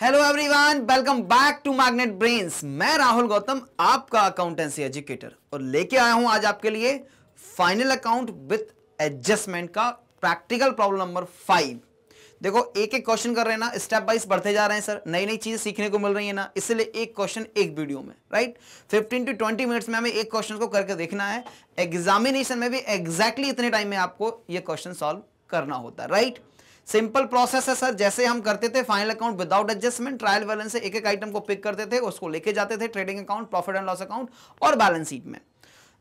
Hello everyone welcome back to Magnet Brains मैं राहुल गौतम आपका accountancy educator और लेके आया हूं आज आपके लिए फाइनल अकाउंट विथ एडजस्टमेंट का प्रैक्टिकल प्रॉब्लम नंबर फाइव देखो एक एक क्वेश्चन कर रहे हैं ना स्टेप स्टेप बढ़ते जा रहे हैं सर नई नई चीज़ें सीखने को मिल रही है ना इसलिए एक क्वेश्चन एक वीडियो में राइट 15 टू 20 मिनट्स में हमें एक क्वेश्चन को करके देखना है एग्जामिनेशन में भी एग्जैक्टली exactly इतने टाइम में आपको ये क्वेश्चन सॉल्व करना होता है राइट right? सिंपल प्रोसेस है सर जैसे हम करते थे final account without adjustment trial balance से एक एक आइटम को पिक करते थे उसको लेके जाते थे trading account profit and loss account और बैलेंस शीट में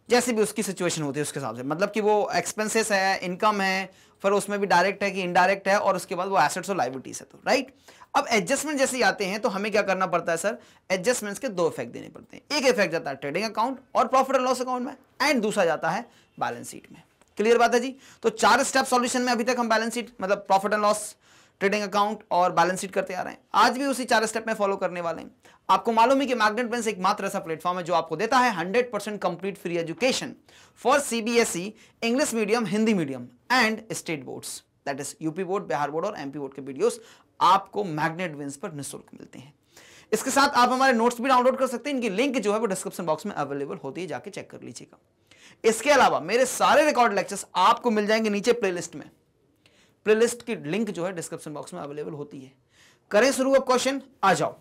जैसे भी उसकी सिचुएशन होती है उसके हिसाब से मतलब कि वो एक्सपेंसेस है इनकम है फिर उसमें भी डायरेक्ट है कि इनडायरेक्ट है और उसके बाद वो एसेट्स और लाइबिलिटीज है तो राइट अब एडजस्टमेंट जैसे आते हैं तो हमें क्या करना पड़ता है सर एडजस्टमेंट्स के दो इफेक्ट देने पड़ते हैं एक इफेक्ट जाता है ट्रेडिंग अकाउंट और प्रॉफिट एंड लॉस अकाउंट में एंड दूसरा जाता है बैलेंस शीट में क्लियर बात है जी तो चार स्टेप सॉल्यूशन में अभी तक हम बैलेंस शीट मतलब profit and loss trading account और बैलेंस शीट करते आ रहे हैं आज भी उसी चार स्टेप में फॉलो करने वाले हैं आपको मालूम है कि मैग्नेट बेंस एक मात्र ऐसा प्लेटफॉर्म है जो आपको देता है 100% percent complete free education for CBSE English medium Hindi medium and state boards that is UP board Bihar board और एमपी बोर्ड के वीडियो आपको मैग्नेट बेंस पर निःशुल्क मिलते हैं इसके साथ आप हमारे नोट्स भी डाउनलोड कर सकते हैं इनकी लिंक जो है वो डिस्क्रिप्शन बॉक्स में अवेलेबल होती है जाके चेक कर लीजिएगा इसके अलावा मेरे सारे रिकॉर्ड लेक्चर्स आपको मिल जाएंगे नीचे प्लेलिस्ट में प्लेलिस्ट की लिंक जो है डिस्क्रिप्शन बॉक्स में अवेलेबल होती है करें शुरू अब क्वेश्चन आ जाओ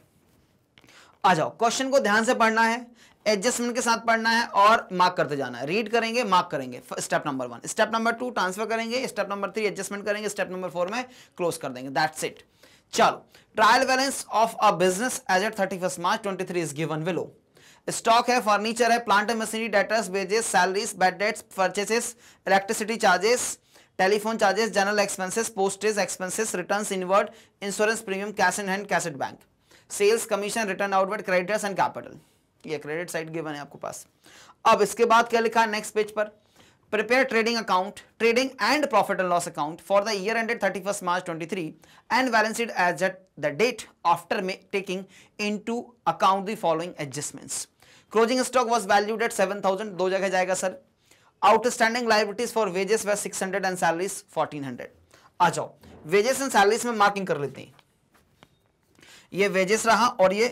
आ जाओ क्वेश्चन को ध्यान से पढ़ना है एडजस्टमेंट के साथ पढ़ना है और मार्क करते जाना है रीड करेंगे मार्क करेंगे step number one step number two transfer करेंगे स्टेप नंबर थ्री एडजस्टमेंट करेंगे स्टेप नंबर फोर में क्लोज कर देंगे दैट्स इट चलो trial balance of a business as at thirty March twenty is given below stock है furniture है plant and machinery debtors wages salaries bad debts purchases electricity charges telephone charges general expenses postage expenses return inward insurance premium cash in hand cash bank sales commission return outward creditors and capital ये credit side given है आपके पास अब इसके बाद क्या लिखा है नेक्स्ट पेज पर prepare trading account trading and profit and loss account for the year ended 31st March 23 and balance as at the date after after taking into account the following adjustments. Closing stock was valued at seven thousand दो जगह जाएगा sir outstanding liabilities for wages व six hundred and salaries fourteen hundred आ जाओ wages and salaries में marking कर लेते हैं ये वेजेस रहा और ये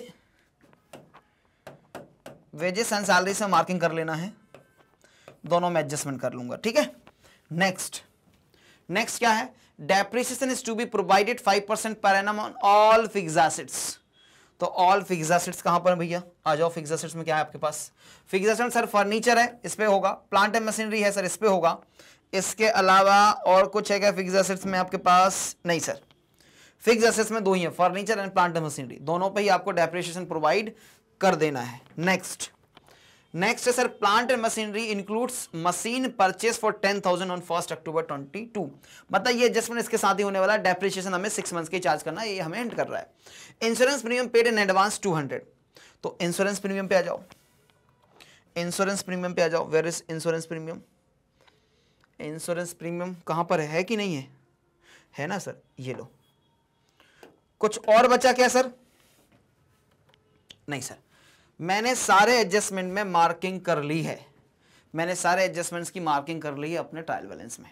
वेजेस एंड सैलरी से मार्किंग कर लेना है दोनों में एडजस्टमेंट कर लूंगा ठीक है नेक्स्ट नेक्स्ट क्या है depreciation is to be provided five percent per annum on all fix assets तो ऑल फिक्स एसेट्स कहाँ पर भैया आ जाओ फिक्स एसेट्स में क्या है आपके पास फिक्स एसेट सर फर्नीचर है इस पर होगा प्लांट एंड मशीनरी है सर इस पर होगा इसके अलावा और कुछ है क्या फिक्स एसेट्स में आपके पास नहीं सर फिक्स एसेट्स में दो ही है furniture and plant and machinery दोनों पर ही आपको डेप्रिशिएशन प्रोवाइड कर देना है नेक्स्ट नेक्स्ट है sir plant and machinery includes machine purchase for ten thousand on first October twenty two मतलब ये जस्ट इसके साथ ही होने वाला डेप्रिशिएशन हमें सिक्स मंथ्स के चार्ज करना ये हमें एंड कर रहा है insurance premium paid in advance two hundred तो इंश्योरेंस प्रीमियम पे आ जाओ इंश्योरेंस प्रीमियम पे आ जाओ where is insurance premium insurance premium कहाँ पर है कि नहीं है है ना सर ये लो कुछ और बचा क्या सर नहीं सर मैंने सारे एडजस्टमेंट में मार्किंग कर ली है मैंने सारे एडजस्टमेंट्स की मार्किंग कर ली है अपने ट्रायल बैलेंस में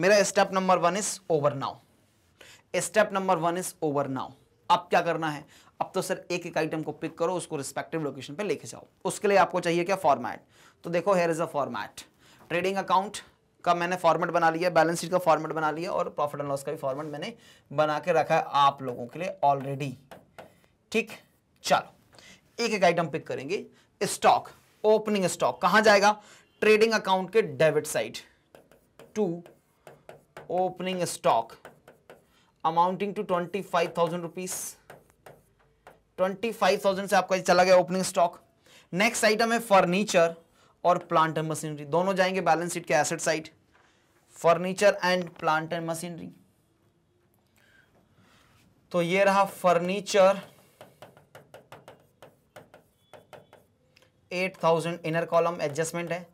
मेरा step number one is over now step number one is over now अब क्या करना है अब तो सर एक एक आइटम को पिक करो उसको रिस्पेक्टिव लोकेशन पे लेके जाओ उसके लिए आपको चाहिए क्या फॉर्मेट तो देखो here is a format trading account का मैंने फॉर्मेट बना लिया बैलेंस शीट का फॉर्मेट बना लिया और प्रॉफिट एंड लॉस का भी फॉर्मेट मैंने बना के रखा है आप लोगों के लिए ऑलरेडी ठीक चलो एक एक आइटम पिक करेंगे स्टॉक ओपनिंग स्टॉक कहां जाएगा ट्रेडिंग अकाउंट के debit side to opening stock amounting to twenty five thousand rupees twenty five thousand से आपका चला गया ओपनिंग स्टॉक नेक्स्ट आइटम है फर्नीचर और प्लांट एंड मशीनरी दोनों जाएंगे बैलेंस शीट के asset side furniture and plant and machinery तो ये रहा furniture eight thousand inner column adjustment है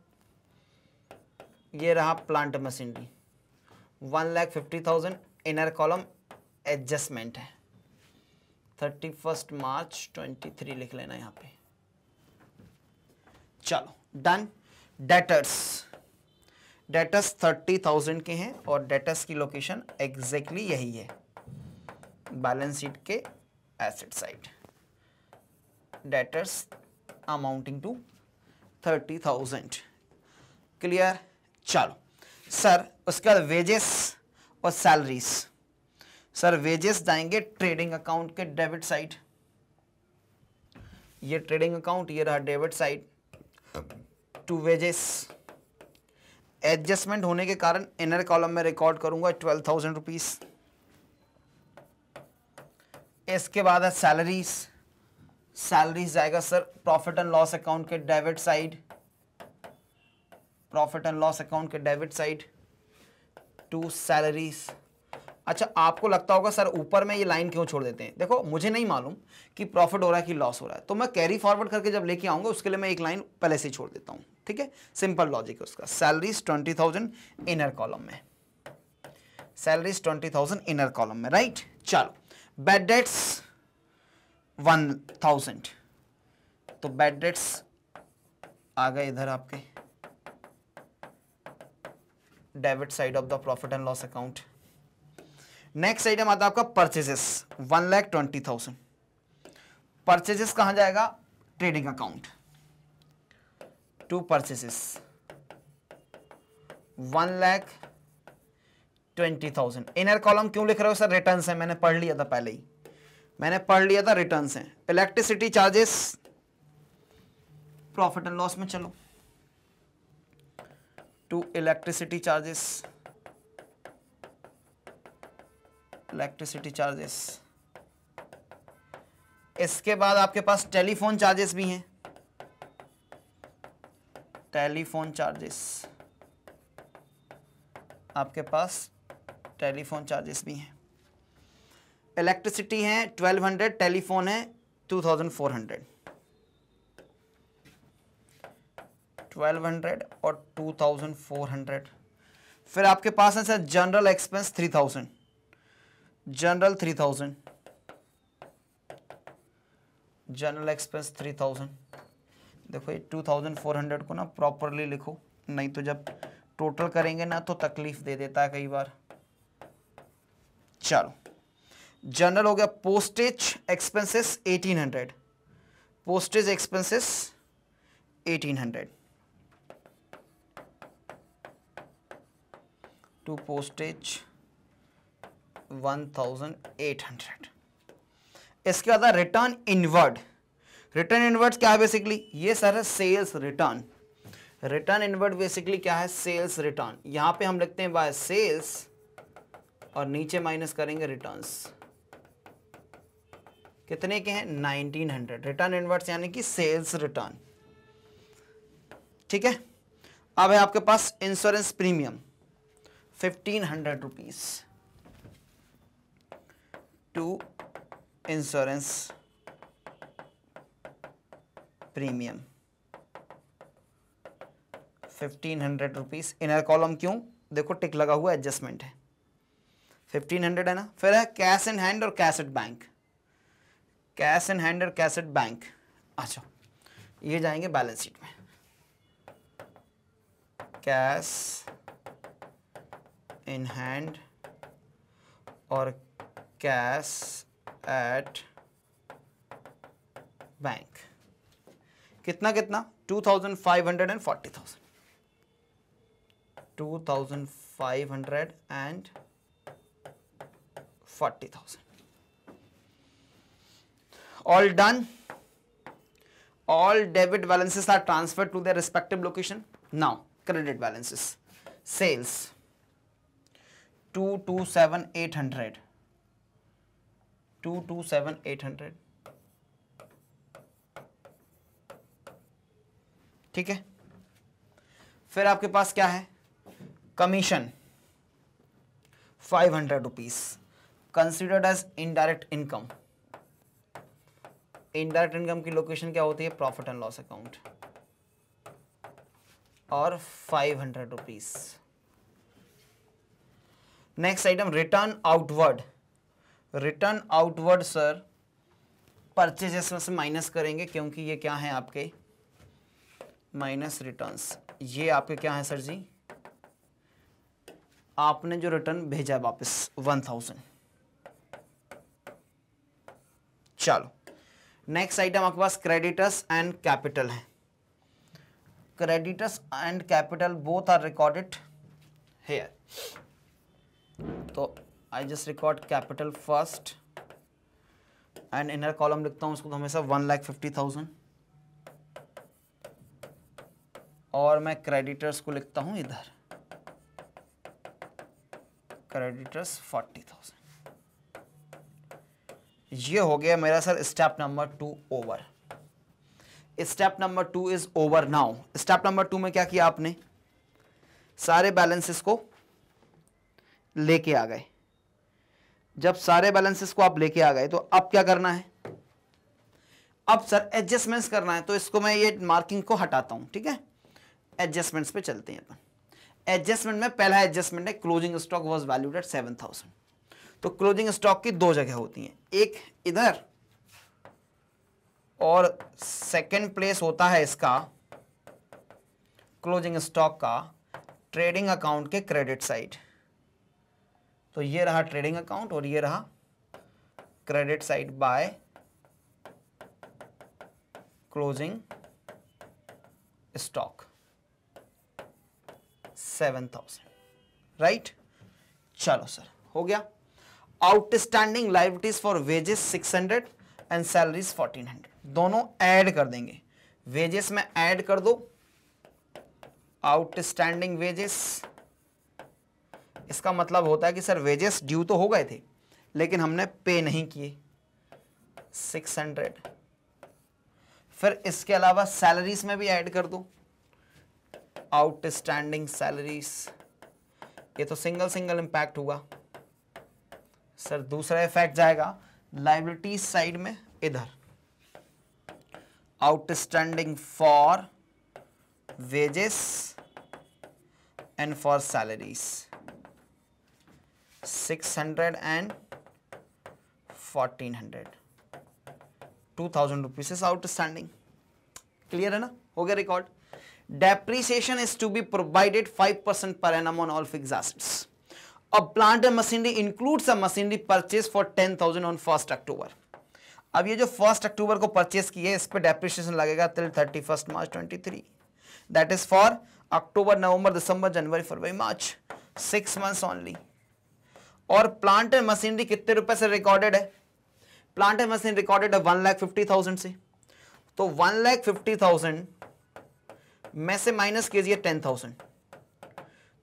ये रहा plant machinery one lakh fifty thousand inner column adjustment है thirty first March twenty three लिख लेना यहाँ पे चलो done debtors debtors thirty thousand के हैं और डेटर्स की लोकेशन एग्जैक्टली exactly यही है बैलेंस शीट के asset side debtors amounting to thirty thousand clear चलो सर उसके बाद वेजेस और सैलरीज सर वेजेस जाएंगे ट्रेडिंग अकाउंट के डेबिट साइड ये ट्रेडिंग अकाउंट ये रहा debit side to wages adjustment होने के कारण इनर कॉलम में रिकॉर्ड करूंगा ट्वेल्व थाउजेंड रुपीज इसके बाद है सैलरीज सैलरी जाएगा sir profit and loss account के debit side profit and loss account के डेबिट साइड टू सैलरीज अच्छा आपको लगता होगा सर ऊपर में ये लाइन क्यों छोड़ देते हैं देखो मुझे नहीं मालूम कि प्रॉफिट हो रहा है कि लॉस हो रहा है तो मैं कैरी फॉरवर्ड करके जब लेके आऊंगा उसके लिए मैं एक लाइन पहले से छोड़ देता हूं ठीक है सिंपल लॉजिक है उसका salaries twenty thousand inner column में salaries twenty thousand inner column में राइट चलो बेड डेट्स वन थाउजेंड तो बेड डेट्स आ गए इधर आपके debit side of the profit and loss account next item आता है आपका purchases one lakh twenty thousand purchases कहां जाएगा trading account to purchases one lakh twenty thousand inner column क्यों लिख रहे हो सर रिटर्न है मैंने पढ़ लिया था पहले ही मैंने पढ़ लिया था रिटर्न से electricity charges profit and loss में चलो to electricity charges electricity charges इसके बाद आपके पास टेलीफोन चार्जेस भी हैं टेलीफोन चार्जेस आपके पास टेलीफोन चार्जेस भी हैं इलेक्ट्रिसिटी है 1200 टेलीफोन है 2400 1200 और 2400 फिर आपके पास है sir general expense 3000 general 3000 general expense 3000 देखो ये 2400 को ना प्रॉपरली लिखो नहीं तो जब टोटल करेंगे ना तो तकलीफ दे देता है कई बार चलो जनरल हो गया postage expenses 1800 postage expenses 1800 to postage 1800 इसके बाद रिटर्न इनवर्ड रिटर्न इनवर्ड क्या है बेसिकली ये सर है sales return return inward basically क्या है सेल्स रिटर्न यहां पे हम लिखते हैं बाय सेल्स और नीचे माइनस करेंगे रिटर्न्स कितने के हैं 1900 रिटर्न इनवर्ट्स यानी कि सेल्स रिटर्न ठीक है अब है आपके पास insurance premium fifteen hundred rupees to insurance premium fifteen hundred rupees inner column क्यों देखो टिक लगा हुआ एडजस्टमेंट है फिफ्टीन हंड्रेड है ना फिर है कैश इन हैंड और cash at bank cash in hand और कैश एट बैंक अच्छा ये जाएंगे बैलेंस शीट में कैश इन हैंड और कैश एट बैंक कितना कितना two thousand five hundred and forty thousand two thousand five hundred and forty thousand all done all debit balances are transfer to the respective location now credit balances sales two two seven eight hundred two two seven eight hundred ठीक है फिर आपके पास क्या है commission five hundred rupees considered as indirect income indirect income की location क्या होती है प्रॉफिट एंड लॉस अकाउंट और five hundred rupees next item return outward return outward sir purchase इसमें से माइनस करेंगे क्योंकि ये क्या है आपके माइनस रिटर्न्स ये आपके क्या है सर जी आपने जो रिटर्न भेजा है वापस वन थाउजेंड चलो नेक्स्ट आइटम आपके पास क्रेडिटर्स एंड कैपिटल है creditors and capital both are recorded here तो I just record capital first and inner column लिखता हूं उसको तो हमेशा वन लाख फिफ्टी थाउजेंड और मैं क्रेडिटर्स को लिखता हूं इधर क्रेडिटर्स फोर्टी थाउजेंड ये हो गया मेरा sir step number two over step number two is over now step number two में क्या किया आपने सारे बैलेंसेस को लेके आ गए जब सारे बैलेंसेस को आप लेके आ गए तो अब क्या करना है अब सर एडजस्टमेंट्स करना है तो इसको मैं ये मार्किंग को हटाता हूं ठीक है एडजस्टमेंट्स पे चलते हैं अपन एडजस्टमेंट में पहला एडजस्टमेंट है closing stock was valued at seven thousand तो क्लोजिंग स्टॉक की दो जगह होती हैं एक इधर और सेकंड प्लेस होता है इसका क्लोजिंग स्टॉक का ट्रेडिंग अकाउंट के क्रेडिट साइड तो ये रहा ट्रेडिंग अकाउंट और ये रहा credit side by closing stock seven thousand right चलो सर हो गया outstanding liabilities for wages 600 and salaries 1400 दोनों ऐड कर देंगे वेजेस में ऐड कर दो आउटस्टैंडिंग वेजेस इसका मतलब होता है कि सर वेजेस ड्यू तो हो गए थे लेकिन हमने पे नहीं किए 600 फिर इसके अलावा सैलरीज में भी ऐड कर दो आउटस्टैंडिंग सैलरीज ये तो सिंगल सिंगल इंपैक्ट हुआ सर दूसरा इफेक्ट जाएगा लाइबिलिटी साइड में इधर outstanding for wages and for salaries six hundred and fourteen hundred two thousand rupees is outstanding clear है ना हो गया record depreciation is to be provided five percent per annum on all fix assets और plant and machinery include some machinery purchase for ten thousand on first October अब ये जो first October को purchase की है इस पर डेप्रिशिएशन लगेगा till thirty first March twenty three that is for October November December January February March six months only और प्लांट एंड मशीनरी कितने रुपए से रिकॉर्डेड है प्लांट एंड मशीन रिकॉर्डेड है वन लाख फिफ्टी थाउजेंड से तो वन लाख फिफ्टी थाउजेंड में से माइनस कीजिए टेन थाउजेंड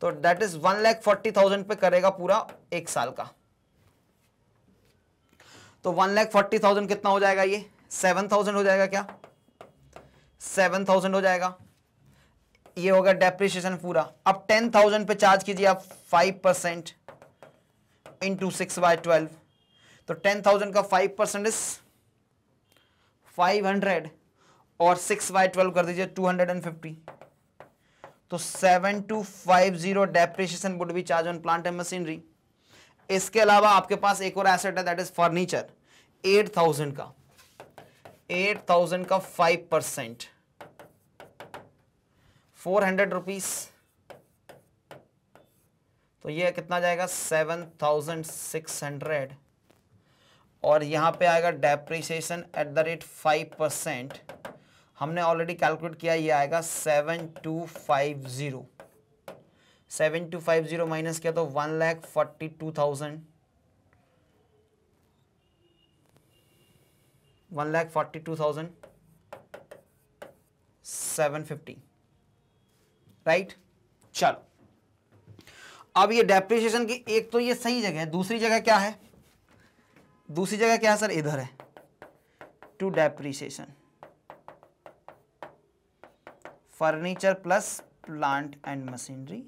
तो that is one lakh forty thousand पे करेगा पूरा एक साल का तो वन लैख फोर्टी थाउजेंड कितना हो जाएगा ये सेवन थाउजेंड हो जाएगा क्या सेवन थाउजेंड हो जाएगा ये होगा डेप्रिशिएशन पूरा अब टेन थाउजेंड पे चार्ज कीजिए आप five percent into six by twelve तो टेन थाउजेंड का five percent is five hundred और सिक्स बाय ट्वेल्व कर दीजिए टू हंड्रेड एंड फिफ्टी तो seven two five zero depreciation would be charge on plant and machinery इसके अलावा आपके पास एक और एसेट है that is furniture eight thousand का एट थाउजेंड का five percent four hundred rupees तो ये कितना जाएगा सेवन थाउजेंड सिक्स हंड्रेड और यहां पे आएगा depreciation at the rate five percent हमने ऑलरेडी कैलकुलेट किया ये आएगा seven two five zero seven two five zero minus किया तो one lakh forty two thousand one lakh forty two thousand seven fifty right चलो अब ये डेप्रिशिएशन की एक तो ये सही जगह है दूसरी जगह क्या है दूसरी जगह क्या है सर इधर है two depreciation furniture plus plant and machinery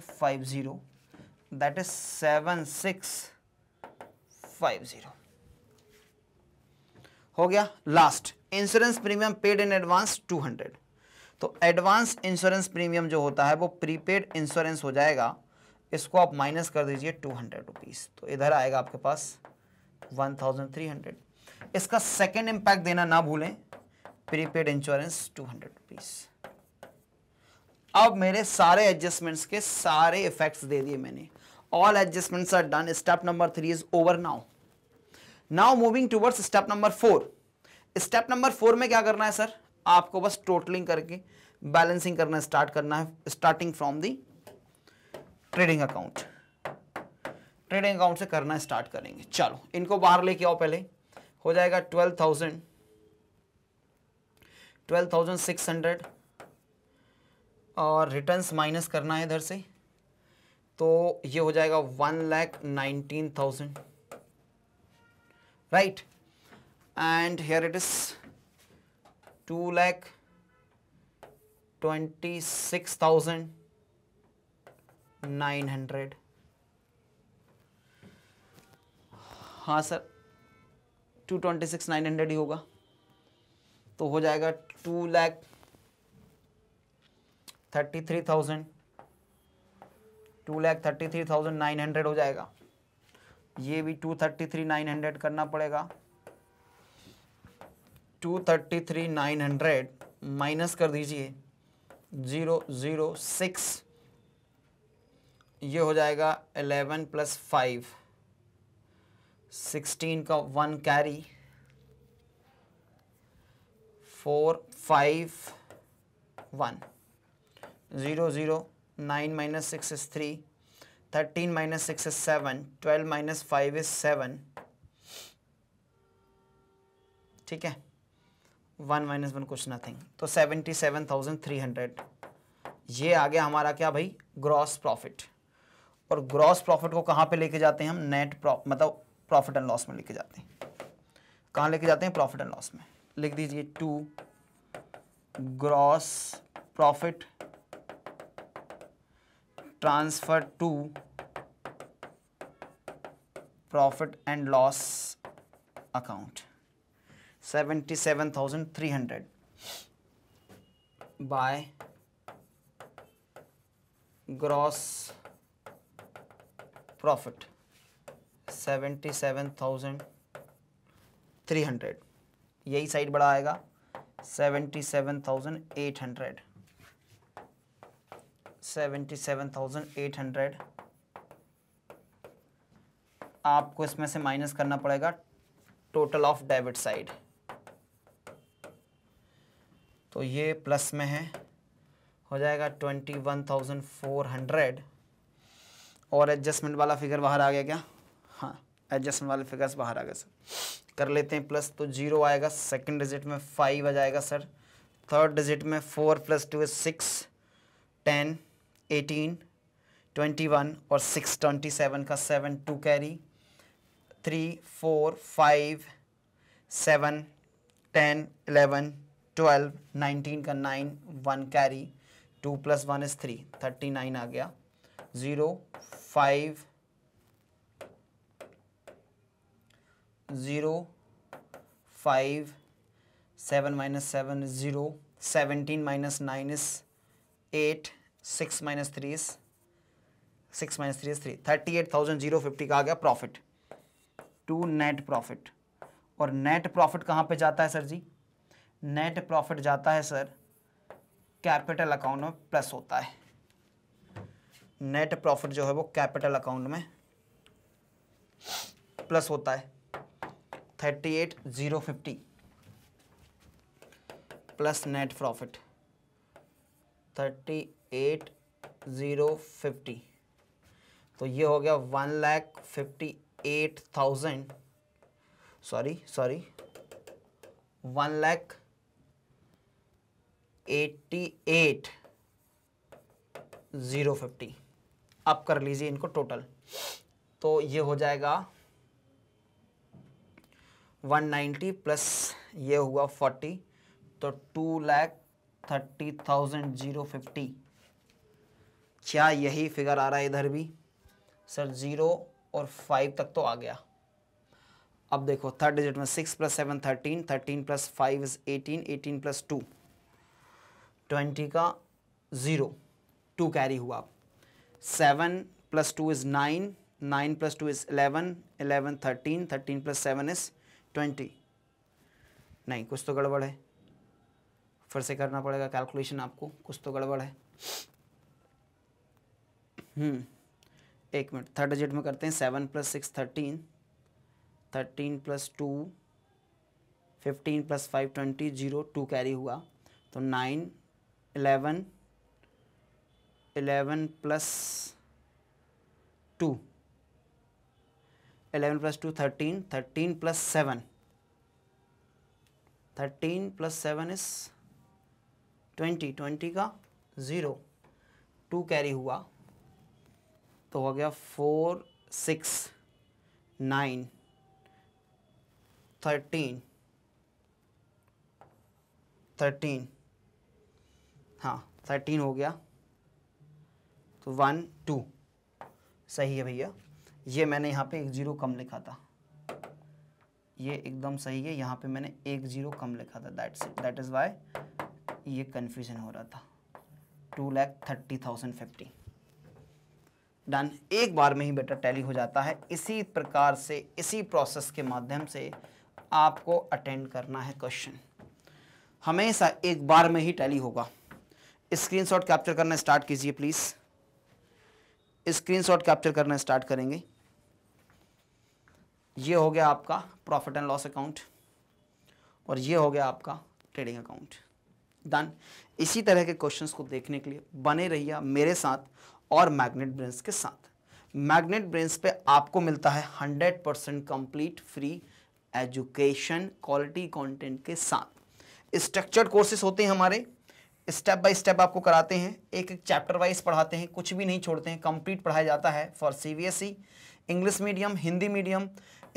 five zero 400 is seven six five zero हो गया last insurance premium paid in advance 200 तो एडवांस इंश्योरेंस प्रीमियम जो होता है वो प्रीपेड इंश्योरेंस हो जाएगा इसको आप माइनस कर दीजिए टू हंड्रेड रुपीज़ तो इधर आएगा आपके पास वन थाउजेंड थ्री हंड्रेड इसका सेकेंड इंपैक्ट देना ना भूलें prepaid insurance two hundred rupees अब मेरे सारे एडजस्टमेंट्स के सारे इफेक्ट्स दे दिए मैंने all adjustments are done step number three is over now now moving towards step number four step number four में क्या करना है सर आपको बस टोटलिंग करके बैलेंसिंग करना स्टार्ट करना है starting from the trading account trading account से करना स्टार्ट करेंगे चलो इनको बाहर लेके आओ पहले हो जाएगा twelve thousand twelve thousand six hundred और रिटर्न्स माइनस करना है इधर से तो ये हो जाएगा one lakh nineteen thousand right and here it is two lakh twenty six thousand nine hundred हाँ sir two twenty six nine hundred ही होगा तो हो जाएगा two lakh thirty three thousand two lakh thirty three thousand nine hundred हो जाएगा ये भी two thirty three nine hundred करना पड़ेगा two thirty three nine hundred minus कर दीजिए ज़ीरो ज़ीरो सिक्स ये हो जाएगा एलेवन प्लस फाइव सिक्सटीन का one carry four five one zero zero nine minus six is three thirteen minus six is seven twelve minus five is seven ठीक है one minus one कुछ nothing तो seventy seven thousand three hundred ये आ गया हमारा क्या भाई ग्रॉस प्रॉफिट और ग्रॉस प्रॉफिट को कहाँ पे लेके जाते हैं हम नेट प्रॉफ मतलब प्रॉफिट एंड लॉस में लिखे जाते हैं कहाँ लेके जाते हैं प्रॉफिट एंड लॉस में लिख दीजिए to gross profit transfer to profit and loss account seventy seven thousand three hundred by gross profit seventy seven thousand three hundred यही साइड बड़ा आएगा seventy seven thousand eight hundred seventy seven thousand eight hundred आपको इसमें से minus करना पड़ेगा total of debit side तो ये प्लस में है हो जाएगा twenty one thousand four hundred और एडजस्टमेंट वाला फिगर बाहर आ गया क्या हाँ एडजस्टमेंट वाले फिगर्स बाहर आ गए सर कर लेते हैं प्लस तो जीरो आएगा सेकंड डिजिट में फाइव आ जाएगा सर थर्ड डिजिट में four plus two six ten eighteen twenty one और सिक्स ट्वेंटी सेवन का seven two carry three four five seven ten eleven twelve nineteen का nine one carry two plus one is three thirty nine आ गया zero five zero five seven minus seven zero seventeen minus nine is eight six minus three is six minus three is three thirty eight thousand zero fifty का आ गया profit to net profit और net profit कहाँ पे जाता है sir जी net profit जाता है सर कैपिटल अकाउंट में प्लस होता है नेट प्रॉफिट जो है वो कैपिटल अकाउंट में प्लस होता है thirty eight zero fifty plus net profit thirty eight zero fifty तो ये हो गया one lakh fifty eight thousand sorry sorry one lakh eighty eight zero fifty आप कर लीजिए इनको टोटल तो ये हो जाएगा 190 प्लस ये हुआ 40 तो two lakh thirty thousand zero fifty क्या यही फिगर आ रहा है इधर भी सर ज़ीरो और फाइव तक तो आ गया अब देखो थर्ड डिजिट में six plus seven thirteen thirteen plus five is eighteen eighteen plus two twenty का ज़ीरो टू कैरी हुआ seven plus two is nine nine plus two is eleven eleven thirteen thirteen plus seven is twenty नहीं कुछ तो गड़बड़ है फिर से करना पड़ेगा कैलकुलेशन आपको कुछ तो गड़बड़ है हम्म, एक मिनट थर्ड डिजिट में करते हैं seven plus six thirteen thirteen plus two fifteen plus five twenty zero two carry हुआ तो nine eleven eleven plus two 11 plus two thirteen thirteen plus seven thirteen plus seven is twenty twenty का zero two carry हुआ तो हो गया four six nine thirteen thirteen हाँ thirteen हो गया तो वन टू सही है भैया ये मैंने यहाँ पे एक ज़ीरो कम लिखा था ये एकदम सही है यहाँ पे मैंने एक ज़ीरो कम लिखा था दैट्स दैट इज़ वाई ये कन्फ्यूज़न हो रहा था two lakh thirty thousand fifty done एक बार में ही बेटा टैली हो जाता है इसी प्रकार से इसी प्रोसेस के माध्यम से आपको अटेंड करना है क्वेश्चन हमेशा एक बार में ही टैली होगा स्क्रीनशॉट कैप्चर करना स्टार्ट कीजिए प्लीज़ स्क्रीनशॉट कैप्चर करना स्टार्ट करेंगे ये हो गया आपका प्रॉफिट एंड लॉस अकाउंट और ये हो गया आपका ट्रेडिंग अकाउंट डन इसी तरह के क्वेश्चंस को देखने के लिए बने रहिए मेरे साथ और मैग्नेट ब्रेंस के साथ मैग्नेट ब्रेंस पे आपको मिलता है 100 percent complete free education quality content के साथ स्ट्रक्चर्ड कोर्सेज होते हैं हमारे स्टेप बाय स्टेप आपको कराते हैं एक एक चैप्टर वाइज पढ़ाते हैं कुछ भी नहीं छोड़ते हैं कंप्लीट पढ़ाया जाता है for C English medium Hindi medium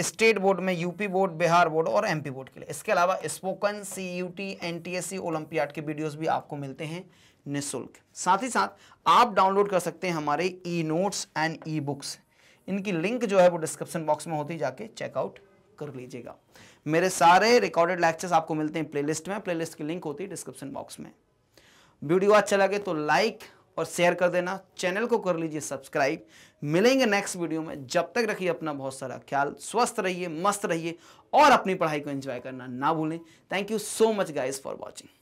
state board में यूपी बोर्ड बिहार बोर्ड और एमपी बोर्ड के लिए इसके अलावा spoken C U T N T S C Olympiad के वीडियोस भी आपको मिलते हैं निःशुल्क साथ ही साथ आप डाउनलोड कर सकते हैं हमारे e notes and e books इनकी लिंक जो है वो डिस्क्रिप्शन बॉक्स में होती जाके चेकआउट कर लीजिएगा मेरे सारे रिकॉर्डेड लेक्चर्स आपको मिलते हैं प्लेलिस्ट में प्लेलिस्ट की लिंक होती है डिस्क्रिप्शन बॉक्स में वीडियो अच्छा लगे तो लाइक और शेयर कर देना चैनल को कर लीजिए सब्सक्राइब मिलेंगे नेक्स्ट वीडियो में जब तक रखिए अपना बहुत सारा ख्याल स्वस्थ रहिए मस्त रहिए और अपनी पढ़ाई को एंजॉय करना ना भूलें thank you so much guys for watching